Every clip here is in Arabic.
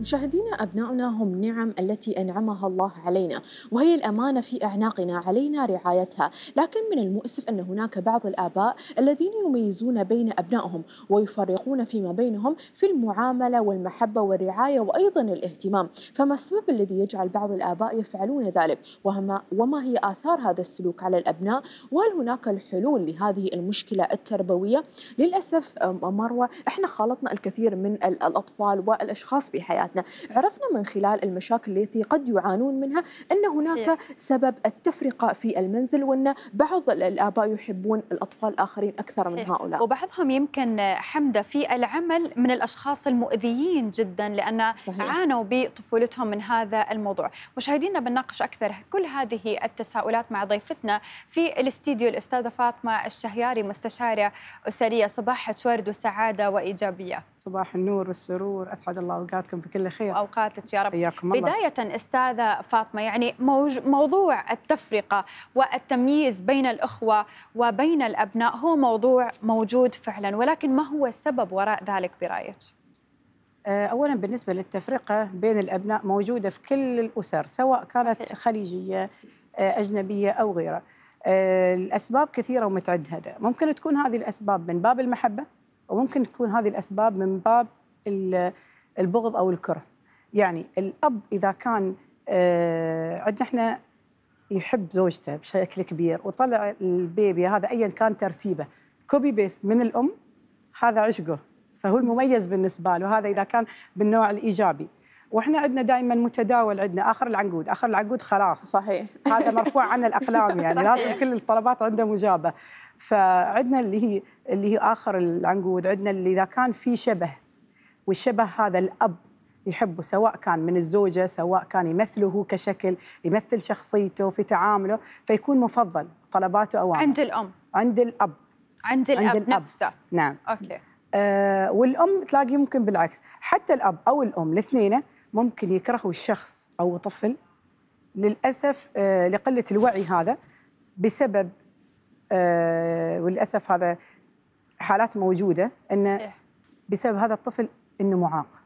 مشاهدينا أبناؤنا هم نعم التي أنعمها الله علينا وهي الأمانة في أعناقنا علينا رعايتها لكن من المؤسف أن هناك بعض الآباء الذين يميزون بين أبنائهم ويفرقون فيما بينهم في المعاملة والمحبة والرعاية وأيضا الاهتمام فما السبب الذي يجعل بعض الآباء يفعلون ذلك وما, وما هي آثار هذا السلوك على الأبناء وهل هناك الحلول لهذه المشكلة التربوية للأسف مروة احنا خالطنا الكثير من الأطفال والأشخاص في حياتنا حياتنا عرفنا من خلال المشاكل التي قد يعانون منها أن هناك سبب التفرقة في المنزل وأن بعض الآباء يحبون الأطفال الآخرين أكثر من هؤلاء وبعضهم يمكن حمدة في العمل من الأشخاص المؤذيين جدا لأن صحيح. عانوا بطفولتهم من هذا الموضوع مشاهدينا بنناقش أكثر كل هذه التساؤلات مع ضيفتنا في الاستديو الأستاذة فاطمة الشهياري مستشارة أسرية صباح ورد وسعادة وإيجابية صباح النور والسرور أسعد الله أوقاتكم بكل كل خير وأوقاتك يا رب الله. بداية أستاذة فاطمة يعني موضوع التفرقة والتمييز بين الأخوة وبين الأبناء هو موضوع موجود فعلا ولكن ما هو السبب وراء ذلك برأيك؟ آه، اولا بالنسبه للتفرقه بين الابناء موجوده في كل الاسر سواء كانت خليجيه آه، اجنبيه او غيرها. آه، الاسباب كثيره ومتعدده، ممكن تكون هذه الاسباب من باب المحبه وممكن تكون هذه الاسباب من باب البغض او الكره يعني الاب اذا كان آه، عندنا احنا يحب زوجته بشكل كبير وطلع البيبي هذا ايا كان ترتيبه كوبي بيست من الام هذا عشقه فهو المميز بالنسبه له هذا اذا كان بالنوع الايجابي واحنا عندنا دائما متداول عندنا اخر العنقود اخر العنقود خلاص صحيح هذا مرفوع عن الاقلام يعني لازم كل الطلبات عنده مجابه فعندنا اللي هي اللي هي اخر العنقود عندنا اللي اذا كان في شبه وشبه هذا الأب يحبه سواء كان من الزوجة سواء كان يمثله كشكل يمثل شخصيته في تعامله فيكون مفضل طلباته أو عند الأم عند الأب عند الأب, عند الأب. نفسه نعم أوكي آه والأم تلاقي ممكن بالعكس حتى الأب أو الأم الاثنين ممكن يكرهوا الشخص أو طفل للأسف آه لقلة الوعي هذا بسبب آه وللأسف هذا حالات موجودة أنه بسبب هذا الطفل انه معاق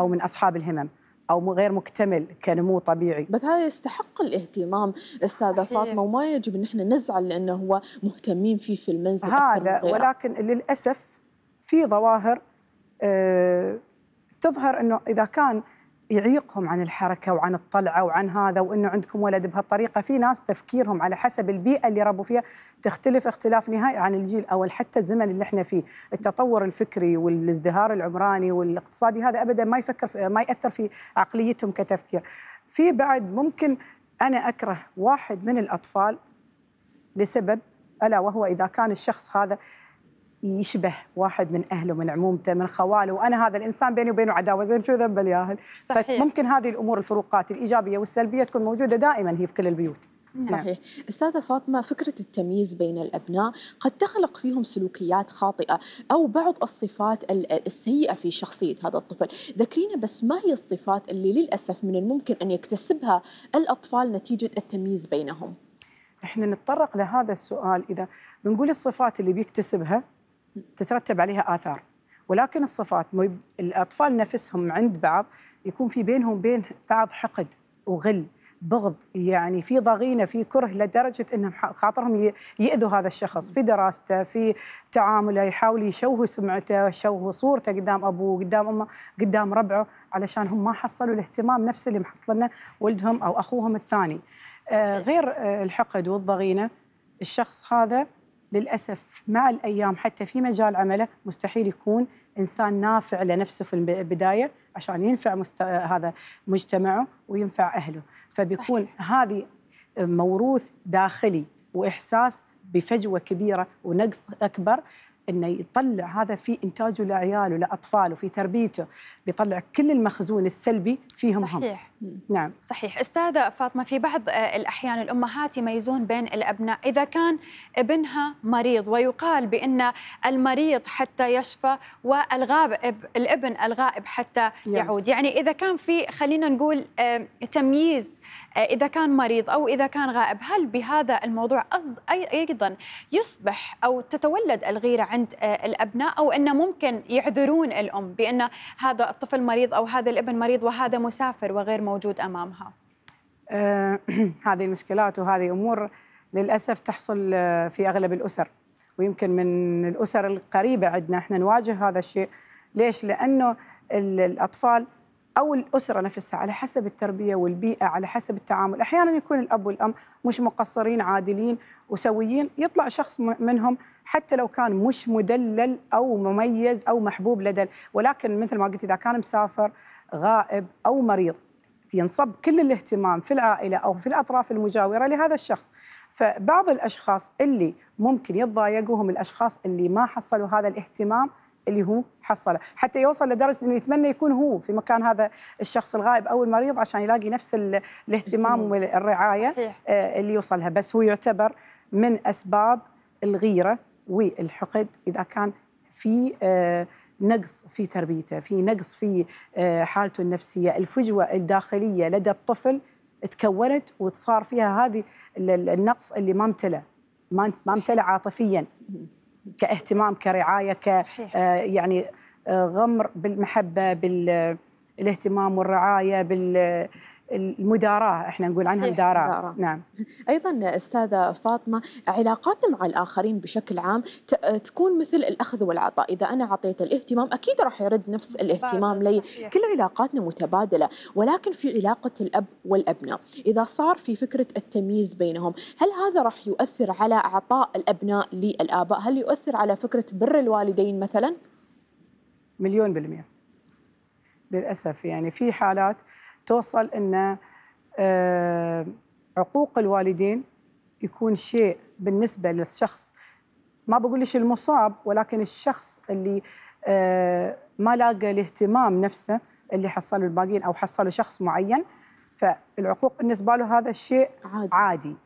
او من اصحاب الهمم او غير مكتمل كنمو طبيعي بس هذا يستحق الاهتمام استاذه فاطمه وما يجب ان احنا نزعل لانه هو مهتمين فيه في المنزل هذا ولكن للاسف في ظواهر آه تظهر انه اذا كان يعيقهم عن الحركة وعن الطلعة وعن هذا وإنه عندكم ولد بهالطريقة في ناس تفكيرهم على حسب البيئة اللي ربوا فيها تختلف اختلاف نهائي عن الجيل أو حتى الزمن اللي احنا فيه التطور الفكري والازدهار العمراني والاقتصادي هذا أبدا ما يفكر ما يأثر في عقليتهم كتفكير في بعد ممكن أنا أكره واحد من الأطفال لسبب ألا وهو إذا كان الشخص هذا يشبه واحد من اهله من عمومته من خواله وانا هذا الانسان بيني وبينه عداوه زين شو ذنب الياهل فممكن هذه الامور الفروقات الايجابيه والسلبيه تكون موجوده دائما هي في كل البيوت نعم. صحيح نعم. استاذه فاطمه فكره التمييز بين الابناء قد تخلق فيهم سلوكيات خاطئه او بعض الصفات السيئه في شخصيه هذا الطفل ذكرينا بس ما هي الصفات اللي للاسف من الممكن ان يكتسبها الاطفال نتيجه التمييز بينهم احنا نتطرق لهذا السؤال اذا بنقول الصفات اللي بيكتسبها تترتب عليها آثار ولكن الصفات الأطفال نفسهم عند بعض يكون في بينهم بين بعض حقد وغل بغض يعني في ضغينه في كره لدرجه انهم خاطرهم ياذوا هذا الشخص في دراسته في تعامله يحاول يشوه سمعته يشوه صورته قدام ابوه قدام امه قدام ربعه علشان هم ما حصلوا الاهتمام نفس اللي محصلنا ولدهم او اخوهم الثاني آه غير آه الحقد والضغينه الشخص هذا للأسف مع الأيام حتى في مجال عمله مستحيل يكون إنسان نافع لنفسه في البداية عشان ينفع مست... هذا مجتمعه وينفع أهله فبيكون هذه موروث داخلي وإحساس بفجوة كبيرة ونقص أكبر انه يطلع هذا في انتاجه لعياله لاطفاله في تربيته بيطلع كل المخزون السلبي فيهم صحيح. هم نعم صحيح استاذه فاطمه في بعض آه، الاحيان الامهات يميزون بين الابناء اذا كان ابنها مريض ويقال بان المريض حتى يشفى والغاب الابن الغائب حتى يعود يعني اذا كان في خلينا نقول آه، تمييز آه، اذا كان مريض او اذا كان غائب هل بهذا الموضوع ايضا يصبح او تتولد الغيره عند الابناء او ان ممكن يعذرون الام بان هذا الطفل مريض او هذا الابن مريض وهذا مسافر وغير موجود امامها آه، هذه المشكلات وهذه امور للاسف تحصل آه، في اغلب الاسر ويمكن من الاسر القريبه عندنا احنا نواجه هذا الشيء ليش لانه الاطفال او الاسره نفسها على حسب التربيه والبيئه على حسب التعامل احيانا يكون الاب والام مش مقصرين عادلين وسويين يطلع شخص منهم حتى لو كان مش مدلل او مميز او محبوب لدى ولكن مثل ما قلت اذا كان مسافر غائب او مريض ينصب كل الاهتمام في العائله او في الاطراف المجاوره لهذا الشخص فبعض الاشخاص اللي ممكن يتضايقوهم الاشخاص اللي ما حصلوا هذا الاهتمام اللي هو حصله حتى يوصل لدرجه انه يتمنى يكون هو في مكان هذا الشخص الغائب او المريض عشان يلاقي نفس الاهتمام والرعايه صحيح. آه، اللي يوصلها بس هو يعتبر من اسباب الغيره والحقد اذا كان في آه، نقص في تربيته في نقص في آه، حالته النفسية الفجوة الداخلية لدى الطفل تكونت وصار فيها هذه النقص اللي ما امتلأ ما امتلأ عاطفيا كاهتمام كرعاية ك آه، يعني آه، غمر بالمحبة بالاهتمام والرعاية بال المداراة احنا نقول عنها مداراة. نعم أيضا أستاذة فاطمة علاقاتنا مع الآخرين بشكل عام تكون مثل الأخذ والعطاء إذا أنا أعطيت الاهتمام أكيد راح يرد نفس الاهتمام لي كل علاقاتنا متبادلة ولكن في علاقة الأب والأبناء إذا صار في فكرة التمييز بينهم هل هذا راح يؤثر على أعطاء الأبناء للآباء هل يؤثر على فكرة بر الوالدين مثلا؟ مليون بالمئة للأسف يعني في حالات توصل ان آه، عقوق الوالدين يكون شيء بالنسبه للشخص ما بقول المصاب ولكن الشخص اللي آه، ما لاقى الاهتمام نفسه اللي حصله الباقيين او حصله شخص معين فالعقوق بالنسبه له هذا الشيء عادي, عادي.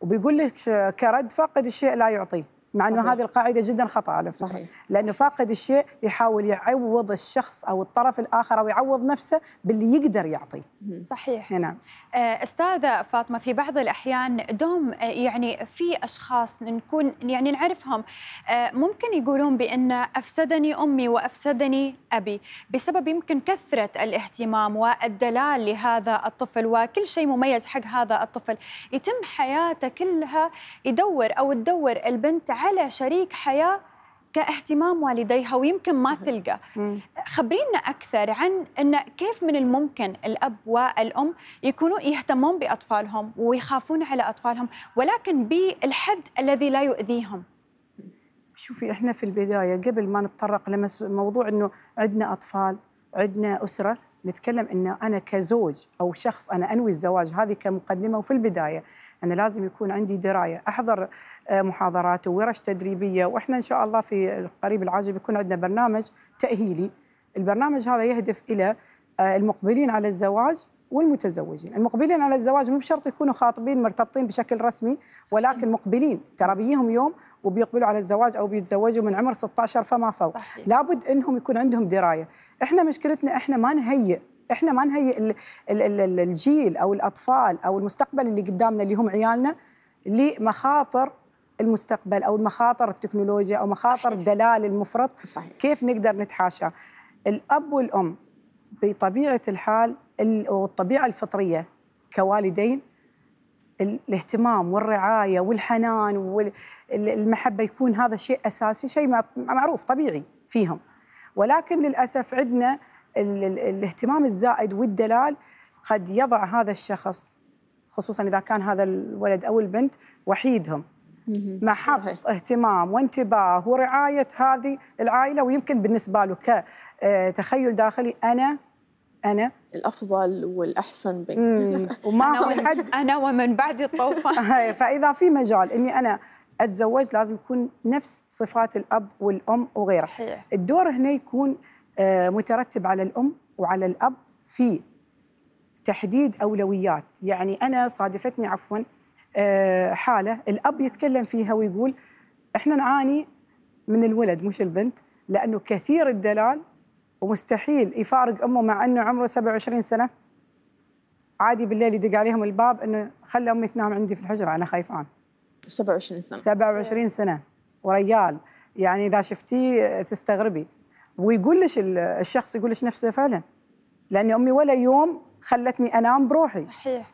وبيقول لك كرد فقد الشيء لا يعطيه مع انه صحيح. هذه القاعده جدا خطا على فكره صحيح. لانه فاقد الشيء يحاول يعوض الشخص او الطرف الاخر او يعوض نفسه باللي يقدر يعطيه صحيح نعم آه، استاذه فاطمه في بعض الاحيان دوم آه، يعني في اشخاص نكون يعني نعرفهم آه، ممكن يقولون بان افسدني امي وافسدني ابي بسبب يمكن كثره الاهتمام والدلال لهذا الطفل وكل شيء مميز حق هذا الطفل يتم حياته كلها يدور او تدور البنت على شريك حياه كاهتمام والديها ويمكن ما صحيح. تلقى خبرينا اكثر عن ان كيف من الممكن الاب والام يكونوا يهتمون باطفالهم ويخافون على اطفالهم ولكن بالحد الذي لا يؤذيهم شوفي احنا في البدايه قبل ما نتطرق لموضوع انه عندنا اطفال عندنا اسره نتكلم انه انا كزوج او شخص انا انوي الزواج هذه كمقدمه وفي البدايه انا لازم يكون عندي درايه احضر آه، محاضرات وورش تدريبيه واحنا ان شاء الله في القريب العاجل بيكون عندنا برنامج تاهيلي البرنامج هذا يهدف الى آه، المقبلين على الزواج والمتزوجين المقبلين على الزواج مو بشرط يكونوا خاطبين مرتبطين بشكل رسمي ولكن مقبلين ترى بيهم يوم وبيقبلوا على الزواج او بيتزوجوا من عمر 16 فما فوق صحيح. لابد انهم يكون عندهم درايه احنا مشكلتنا احنا ما نهيئ احنا ما نهيئ الجيل او الاطفال او المستقبل اللي قدامنا اللي هم عيالنا لمخاطر المستقبل او مخاطر التكنولوجيا او مخاطر الدلال المفرط صحيح. كيف نقدر نتحاشى الاب والام بطبيعه الحال والطبيعه الفطريه كوالدين الاهتمام والرعايه والحنان والمحبه يكون هذا شيء اساسي شيء معروف طبيعي فيهم ولكن للاسف عندنا الاهتمام الزائد والدلال قد يضع هذا الشخص خصوصا اذا كان هذا الولد او البنت وحيدهم محط اهتمام وانتباه ورعايه هذه العائله ويمكن بالنسبه له كتخيل آه، داخلي انا انا الافضل والاحسن بين وما هو حد انا ومن بعد الطوفان فاذا في مجال اني انا اتزوج لازم يكون نفس صفات الاب والام وغيره صحيح. الدور هنا يكون آه، مترتب على الام وعلى الاب في تحديد اولويات يعني انا صادفتني عفوا آه، حاله الاب يتكلم فيها ويقول احنا نعاني من الولد مش البنت لانه كثير الدلال ومستحيل يفارق امه مع انه عمره 27 سنه عادي بالليل يدق عليهم الباب انه خلي امي تنام عندي في الحجره انا خايفان 27 سنه 27 سنه وريال يعني اذا شفتيه تستغربي ويقول لك الشخص يقول لك نفسه فعلا لاني امي ولا يوم خلتني انام بروحي صحيح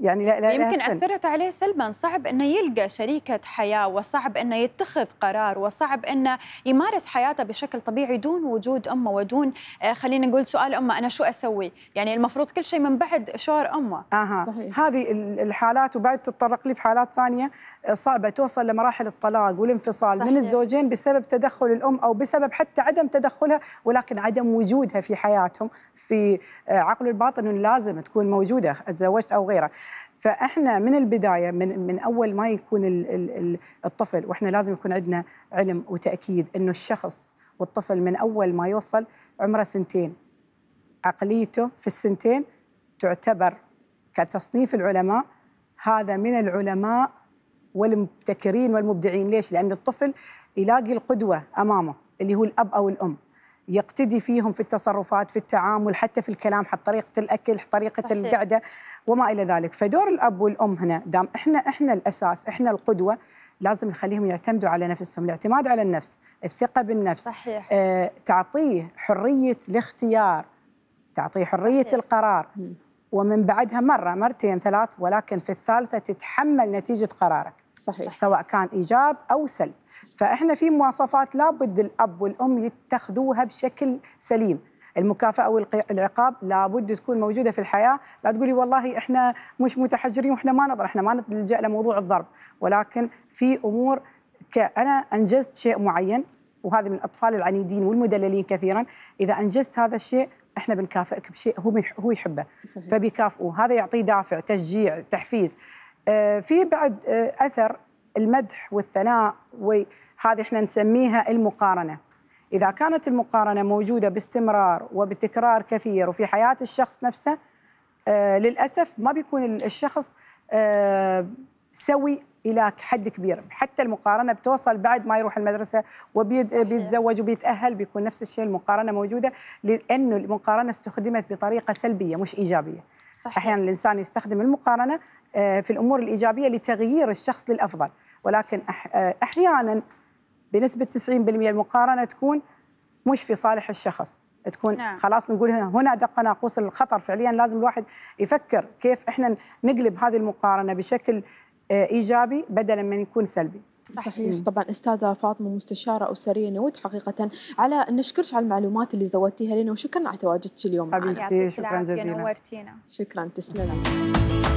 يعني لا لا يمكن لا اثرت عليه سلبا صعب انه يلقى شريكه حياه وصعب انه يتخذ قرار وصعب انه يمارس حياته بشكل طبيعي دون وجود امه ودون آه، خلينا نقول سؤال امه انا شو اسوي يعني المفروض كل شيء من بعد شعور امه اها صحيح. هذه الحالات وبعد تتطرق لي في حالات ثانيه آه، صعبه توصل لمراحل الطلاق والانفصال صحيح. من الزوجين بسبب تدخل الام او بسبب حتى عدم تدخلها ولكن عدم وجودها في حياتهم في آه، عقل الباطن لازم تكون موجوده اتزوجت او غيره فاحنا من البدايه من من اول ما يكون الطفل واحنا لازم يكون عندنا علم وتاكيد انه الشخص والطفل من اول ما يوصل عمره سنتين عقليته في السنتين تعتبر كتصنيف العلماء هذا من العلماء والمبتكرين والمبدعين ليش؟ لأن الطفل يلاقي القدوة أمامه اللي هو الأب أو الأم يقتدي فيهم في التصرفات في التعامل حتى في الكلام حتى طريقة الأكل طريقة صحيح. القعدة وما إلى ذلك فدور الأب والأم هنا دام إحنا إحنا الأساس إحنا القدوة لازم نخليهم يعتمدوا على نفسهم الاعتماد على النفس الثقة بالنفس صحيح. آه، تعطيه حرية الاختيار تعطيه حرية صحيح. القرار ومن بعدها مرة مرتين ثلاث ولكن في الثالثة تتحمل نتيجة قرارك صحيح. صحيح سواء كان ايجاب او سلب فاحنا في مواصفات لابد الاب والام يتخذوها بشكل سليم المكافاه او العقاب لابد تكون موجوده في الحياه لا تقولي والله احنا مش متحجرين واحنا ما نضرب احنا ما نلجا لموضوع الضرب ولكن في امور انا انجزت شيء معين وهذا من الاطفال العنيدين والمدللين كثيرا اذا انجزت هذا الشيء احنا بنكافئك بشيء هو هو يحبه فبيكافئوه هذا يعطيه دافع تشجيع تحفيز آه، في بعد آه، اثر المدح والثناء وهذه احنا نسميها المقارنه اذا كانت المقارنه موجوده باستمرار وبتكرار كثير وفي حياه الشخص نفسه آه، للاسف ما بيكون الشخص سوي الى حد كبير حتى المقارنه بتوصل بعد ما يروح المدرسه وبيتزوج وبيتاهل بيكون نفس الشيء المقارنه موجوده لانه المقارنه استخدمت بطريقه سلبيه مش ايجابيه صحيح. احيانا الانسان يستخدم المقارنه آه، في الامور الايجابيه لتغيير الشخص للافضل ولكن آه، احيانا بنسبه 90% المقارنه تكون مش في صالح الشخص تكون نعم. خلاص نقول هنا هنا دق ناقوس الخطر فعليا لازم الواحد يفكر كيف احنا نقلب هذه المقارنه بشكل آه، ايجابي بدلا من يكون سلبي صحيح مم. طبعا استاذه فاطمه مستشاره اسريه نود حقيقه على نشكرك على المعلومات اللي زودتيها لنا وشكرا على تواجدك اليوم حبيبتي شكرا جزيلا نورتينا شكرا تسلمي